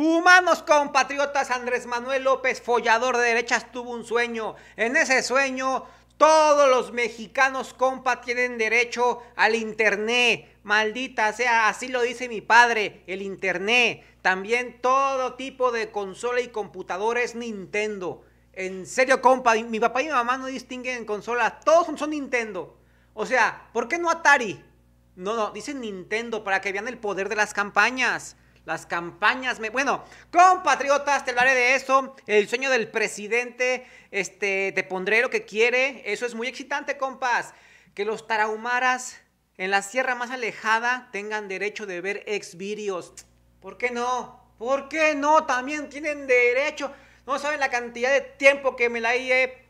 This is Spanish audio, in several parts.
Humanos compatriotas, Andrés Manuel López, follador de derechas, tuvo un sueño. En ese sueño, todos los mexicanos, compa, tienen derecho al Internet. Maldita sea, así lo dice mi padre, el Internet. También todo tipo de consola y computadores Nintendo. En serio, compa, mi papá y mi mamá no distinguen consolas, todos son Nintendo. O sea, ¿por qué no Atari? No, no, dicen Nintendo para que vean el poder de las campañas las campañas. Me... Bueno, compatriotas, te hablaré de eso. El sueño del presidente, este, te pondré lo que quiere. Eso es muy excitante, compas. Que los tarahumaras en la sierra más alejada tengan derecho de ver exvirios. ¿Por qué no? ¿Por qué no? También tienen derecho. No saben la cantidad de tiempo que me la he...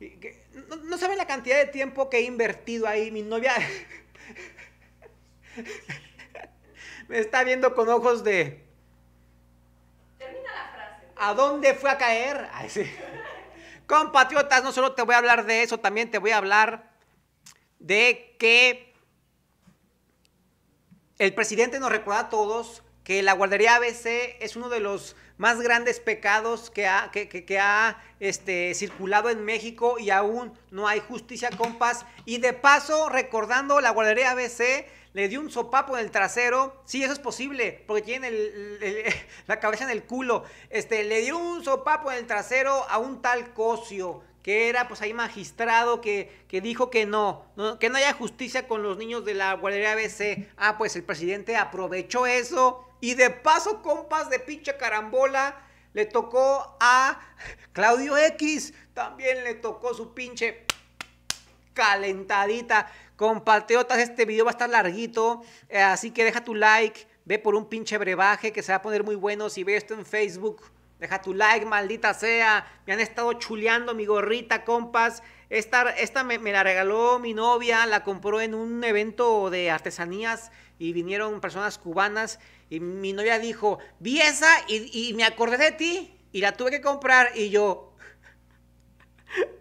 Eh, no, no saben la cantidad de tiempo que he invertido ahí. Mi novia... Me está viendo con ojos de... Termina la frase. ¿A dónde fue a caer? Ay, Compatriotas, no solo te voy a hablar de eso, también te voy a hablar de que el presidente nos recuerda a todos que la guardería ABC es uno de los más grandes pecados que ha, que, ha este, circulado en México y aún no hay justicia, compás. Y de paso, recordando la guardería ABC, le dio un sopapo en el trasero. Sí, eso es posible, porque tiene la cabeza en el culo. Este, le dio un sopapo en el trasero a un tal Cocio, que era pues ahí magistrado que, que dijo que no, que no haya justicia con los niños de la guardería ABC. Ah, pues el presidente aprovechó eso y de paso, compas de pinche carambola, le tocó a Claudio X, también le tocó su pinche calentadita. Compatriotas, este video va a estar larguito, eh, así que deja tu like, ve por un pinche brebaje que se va a poner muy bueno si ve esto en Facebook. Deja tu like, maldita sea. Me han estado chuleando mi gorrita, compas. Esta, esta me, la regaló mi novia, la compró en un evento de artesanías y vinieron personas cubanas. Y mi novia dijo, vi esa y, y me acordé de ti y la tuve que comprar. Y yo,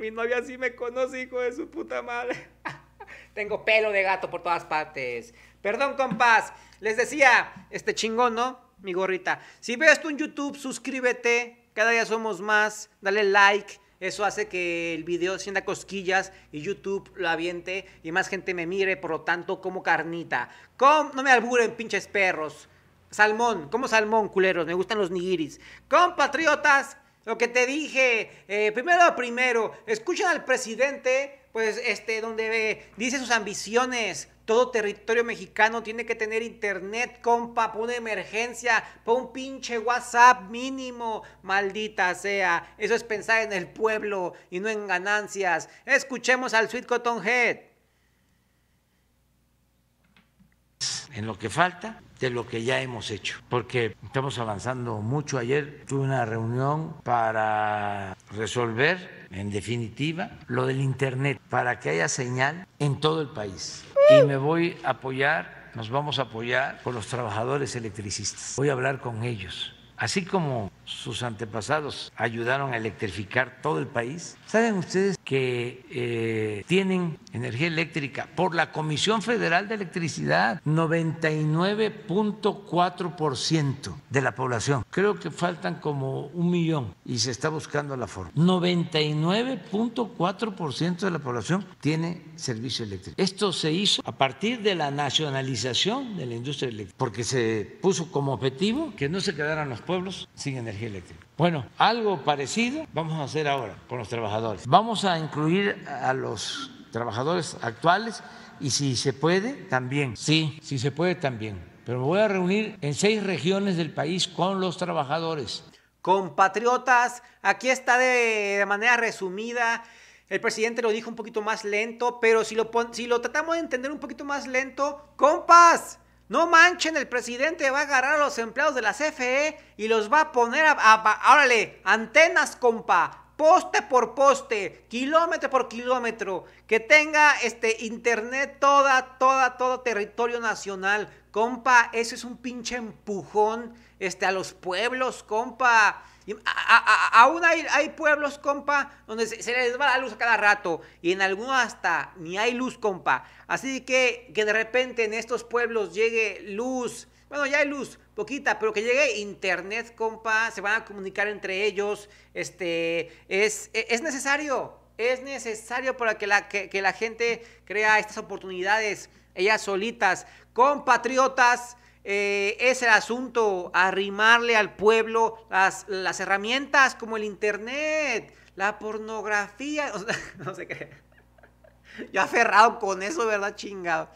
mi novia sí me conoce, hijo de su puta madre. Tengo pelo de gato por todas partes. Perdón, compás. Les decía, este chingón, ¿no? Mi gorrita. Si ves tú en YouTube, suscríbete. Cada día somos más. Dale like. Eso hace que el video sienta cosquillas y YouTube lo aviente y más gente me mire, por lo tanto, como carnita. no me alburen, pinches perros. Salmón, como salmón, culeros. Me gustan los nigiris. Compatriotas, lo que te dije, eh, primero primero, escuchen al presidente, pues, este, donde eh, dice sus ambiciones, todo territorio mexicano tiene que tener internet, compa, por una emergencia, por un pinche WhatsApp mínimo, maldita sea, eso es pensar en el pueblo y no en ganancias. Escuchemos al Sweet Cotton Head. en lo que falta de lo que ya hemos hecho, porque estamos avanzando mucho. Ayer tuve una reunión para resolver, en definitiva, lo del Internet, para que haya señal en todo el país. Y me voy a apoyar, nos vamos a apoyar con los trabajadores electricistas. Voy a hablar con ellos. Así como sus antepasados ayudaron a electrificar todo el país, ¿saben ustedes que eh, tienen energía eléctrica por la Comisión Federal de Electricidad, 99.4% de la población. Creo que faltan como un millón y se está buscando la forma. 99.4% de la población tiene servicio eléctrico. Esto se hizo a partir de la nacionalización de la industria eléctrica, porque se puso como objetivo que no se quedaran los pueblos sin energía eléctrica. Bueno, algo parecido vamos a hacer ahora con los trabajadores. Vamos a incluir a los trabajadores actuales y si se puede, también. Sí, si se puede, también. Pero me voy a reunir en seis regiones del país con los trabajadores. Compatriotas, aquí está de, manera resumida. El presidente lo dijo un poquito más lento, pero si lo, si lo tratamos de entender un poquito más lento, compas, no manchen, el presidente va a agarrar a los empleados de la CFE y los va a poner a, a órale, antenas, compa, poste por poste, kilómetro por kilómetro, que tenga este internet toda, toda, todo territorio nacional. Compa, eso es un pinche empujón este, a los pueblos, compa. aún hay, hay, pueblos, compa, donde se, se, les va la luz a cada rato. Y en algunos hasta ni hay luz, compa. Así que que de repente en estos pueblos llegue luz. Bueno, ya hay luz, poquita, pero que llegue internet, compa, se van a comunicar entre ellos, este, es, e, es necesario, es necesario para que la, que, la gente crea estas oportunidades, ellas solitas, compatriotas, eh, es el asunto, arrimarle al pueblo las, las, herramientas como el internet, la pornografía, no sé qué. Yo aferrado con eso, ¿verdad? Chingado.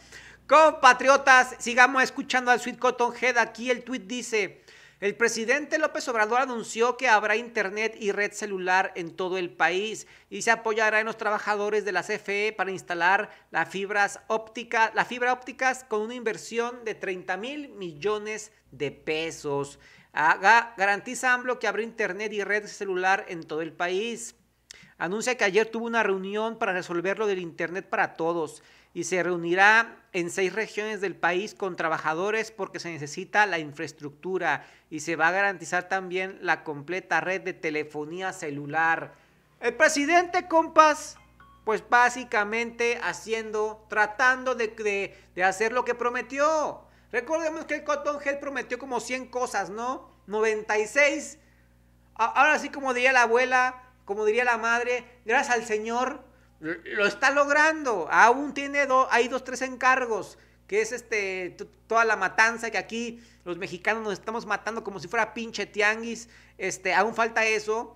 Compatriotas, sigamos escuchando al Sweet Cotton Head. Aquí el tweet dice: El presidente López Obrador anunció que habrá internet y red celular en todo el país y se apoyará en los trabajadores de la CFE para instalar las fibras ópticas, con una inversión de 30 mil millones de pesos. garantiza AMLO que habrá internet y red celular en todo el país. Anuncia que ayer tuvo una reunión para resolver lo del internet para todos y se reunirá en seis regiones del país con trabajadores porque se necesita la infraestructura y se va a garantizar también la completa red de telefonía celular. El presidente, compas, pues básicamente haciendo, tratando de, de, hacer lo que prometió. Recordemos que el Cotton gel prometió como 100 cosas, ¿no? 96. Ahora sí, como diría la abuela, como diría la madre, gracias al Señor lo está logrando. Aún tiene dos, hay dos, tres encargos, que es este, toda la matanza que aquí los mexicanos nos estamos matando como si fuera pinche tianguis. Este, aún falta eso.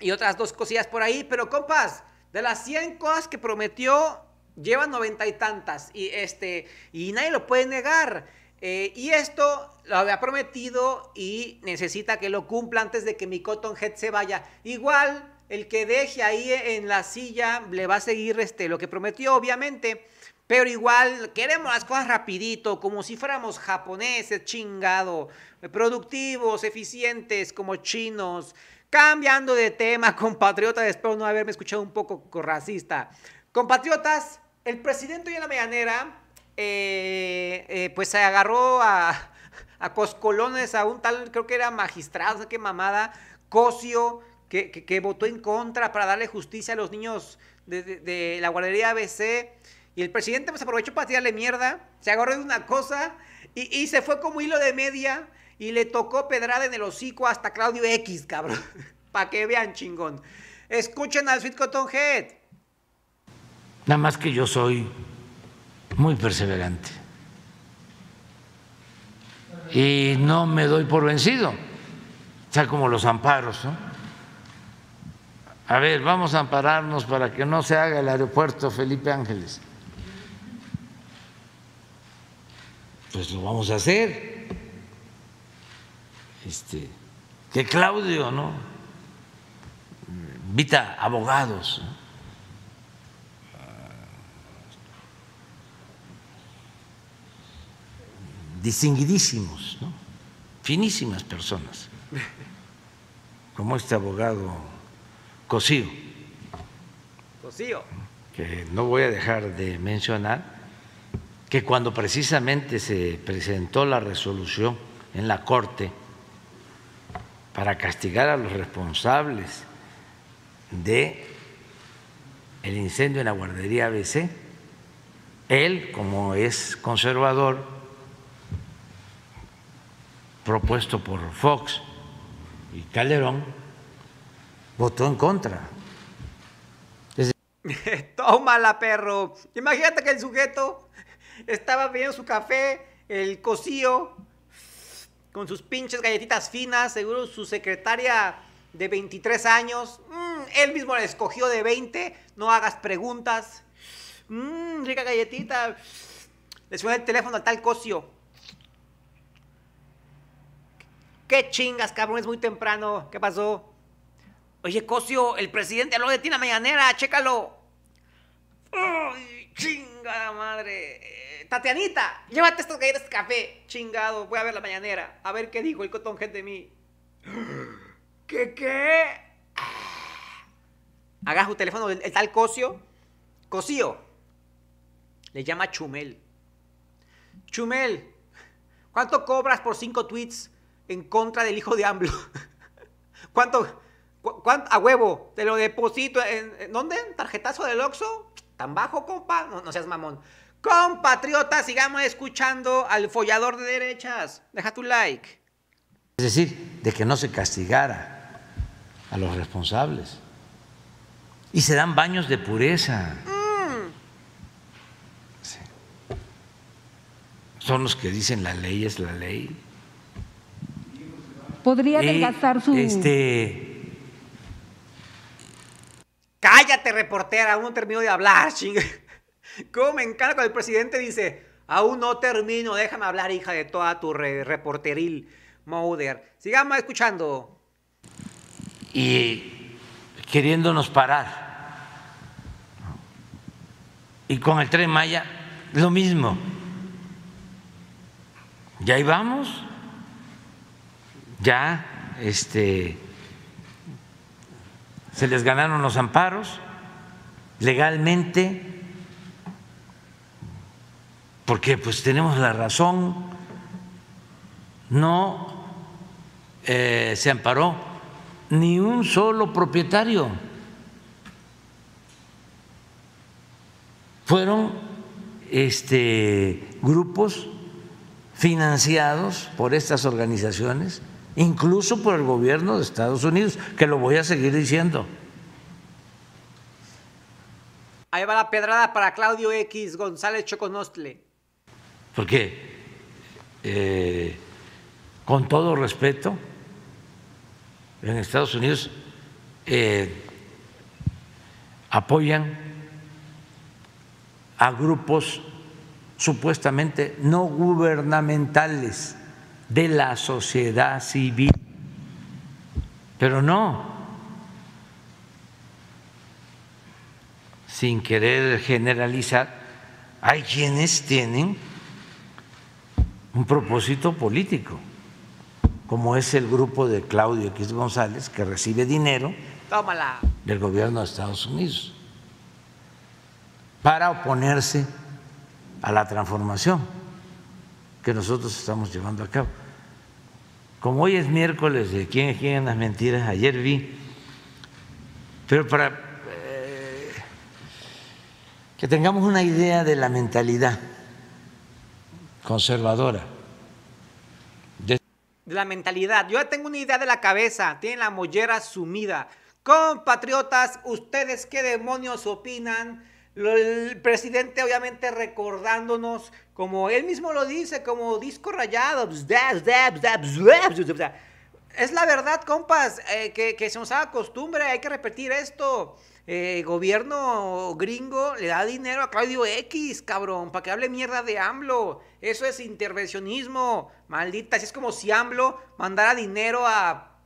Y otras dos cosillas por ahí. Pero compas, de las 100 cosas que prometió, lleva noventa y tantas. Y, este, y nadie lo puede negar. Eh, y esto lo había prometido y necesita que lo cumpla antes de que mi Cotton Head se vaya. Igual el que deje ahí en la silla le va a seguir este, lo que prometió, obviamente. Pero igual queremos las cosas rapidito, como si fuéramos japoneses, chingado, productivos, eficientes, como chinos. Cambiando de tema, compatriotas, espero no haberme escuchado un poco racista. Compatriotas, el presidente y la medianera, eh, eh, pues se agarró a, coscolones, a un tal, creo que era magistrado, qué mamada, Cosio, que, votó en contra para darle justicia a los niños de, la guardería ABC. Y el presidente pues aprovechó para tirarle mierda, se agarró de una cosa y, y se fue como hilo de media y le tocó pedrada en el hocico hasta Claudio X, cabrón. para que vean, chingón. Escuchen al Sweet Cotton Head. Nada más que yo soy muy perseverante. Y no me doy por vencido. O sea, como los amparos, ¿no? a ver, vamos a ampararnos para que no se haga el aeropuerto Felipe Ángeles. Pues lo vamos a hacer. Este, que Claudio, ¿no? Vita abogados. distinguidísimos, ¿no? finísimas personas, como este abogado Cosío. Cosío. Que no voy a dejar de mencionar que cuando precisamente se presentó la resolución en la Corte para castigar a los responsables de el incendio en la guardería ABC, él, como es conservador, propuesto por Fox y Calderón, votó en contra. toma la perro. Imagínate que el sujeto estaba pidiendo su café, el cocío, con sus pinches galletitas finas, seguro su secretaria de 23 años, mm, él mismo la escogió de 20, no hagas preguntas. Mm, rica galletita. Le suena el teléfono al tal cocio. ¿Qué chingas, cabrón? Es muy temprano. ¿Qué pasó? Oye, Cosio, el presidente habló de ti en la mañanera, chécalo. ¡Ay, chingada madre! Eh, Tatianita, llévate estos galletas de café. Chingado, voy a ver la mañanera. A ver qué dijo el cotón gente de mí. ¿Qué qué? Ah. Agarra su teléfono, el, tal Cosio. cosio. Le llama Chumel. Chumel, ¿cuánto cobras por cinco tweets en contra del hijo de AMLO? ¿Cuánto? A huevo, te lo deposito. ¿En, dónde? ¿Tarjetazo del Oxxo? ¿Tan bajo, compa? No, seas mamón. Compatriotas, sigamos escuchando al follador de derechas. Deja tu like. Es decir, de que no se castigara a los responsables. Y se dan baños de pureza. Mm. Son los que dicen la ley es la ley. Podría eh, desgastar su... Este, Cállate, reportera, aún no termino de hablar, chinga. ¿Cómo me encanta cuando el presidente dice, aún no termino, déjame hablar, hija de toda tu reporteril mother. Sigamos escuchando. Y queriéndonos parar. Y con el tren Maya, lo mismo. Ya ahí vamos. Ya, este se les ganaron los amparos legalmente, porque pues tenemos la razón, no eh, se amparó ni un solo propietario, fueron este, grupos financiados por estas organizaciones incluso por el gobierno de Estados Unidos, que lo voy a seguir diciendo. Ahí va la pedrada para Claudio X González Choconostle. Porque, eh, con todo respeto, en Estados Unidos eh, apoyan a grupos supuestamente no gubernamentales de la sociedad civil. Pero no, sin querer generalizar, hay quienes tienen un propósito político, como es el grupo de Claudio X González, que recibe dinero del gobierno de Estados Unidos para oponerse a la transformación que nosotros estamos llevando a cabo. Como hoy es miércoles de quién es quién las mentiras, ayer vi, pero para eh, que tengamos una idea de la mentalidad conservadora. De la mentalidad. Yo tengo una idea de la cabeza, tiene la mollera sumida. Compatriotas, ¿ustedes qué demonios opinan? el presidente obviamente recordándonos, como él mismo lo dice, como disco rayado. Pues, es la verdad, compas, eh, que, se nos haga costumbre, hay que repetir esto. Eh, gobierno gringo le da dinero a Claudio X, cabrón, para que hable mierda de AMLO. Eso es intervencionismo, maldita. Así es como si AMLO mandara dinero a,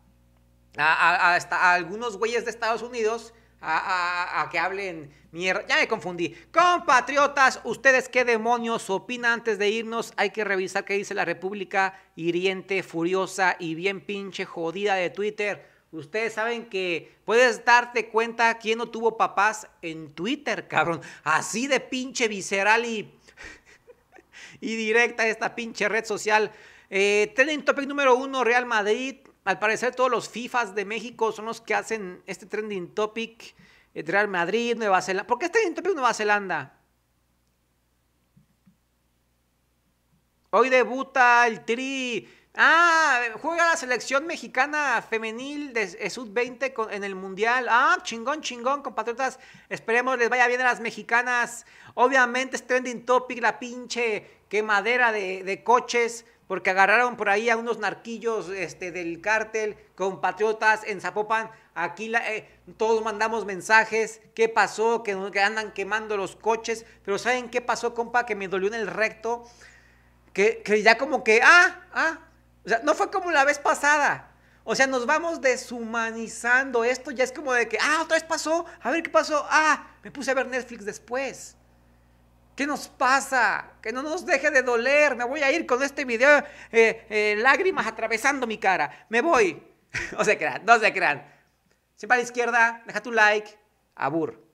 a, a, a algunos güeyes de Estados Unidos a, que hablen mierda. Ya me confundí. Compatriotas, ¿ustedes qué demonios opinan antes de irnos? Hay que revisar qué dice la República hiriente, furiosa y bien pinche jodida de Twitter. Ustedes saben que puedes darte cuenta quién no tuvo papás en Twitter, cabrón. Así de pinche visceral y, y directa esta pinche red social. Eh, topic número uno, Real Madrid. Al parecer todos los FIFAs de México son los que hacen este trending topic. Eh, Real Madrid, Nueva Zelanda. ¿Por qué es este trending topic Nueva Zelanda? Hoy debuta el Tri. Ah, juega la selección mexicana femenil de Sud-20 en el Mundial. Ah, chingón, chingón, compatriotas. Esperemos les vaya bien a las mexicanas. Obviamente es trending topic la pinche quemadera de, de coches porque agarraron por ahí a unos narquillos este, del cártel, compatriotas en Zapopan. Aquí eh, todos mandamos mensajes, qué pasó, que, que andan quemando los coches, pero ¿saben qué pasó, compa? Que me dolió en el recto, que, que ya como que, ah, ah, o sea, no fue como la vez pasada. O sea, nos vamos deshumanizando. Esto ya es como de que, ah, otra vez pasó, a ver qué pasó, ah, me puse a ver Netflix después. ¿Qué nos pasa? Que no nos deje de doler. Me voy a ir con este video, eh, eh, lágrimas atravesando mi cara. Me voy. no se crean, no se crean. Siempre a la izquierda, deja tu like. Abur.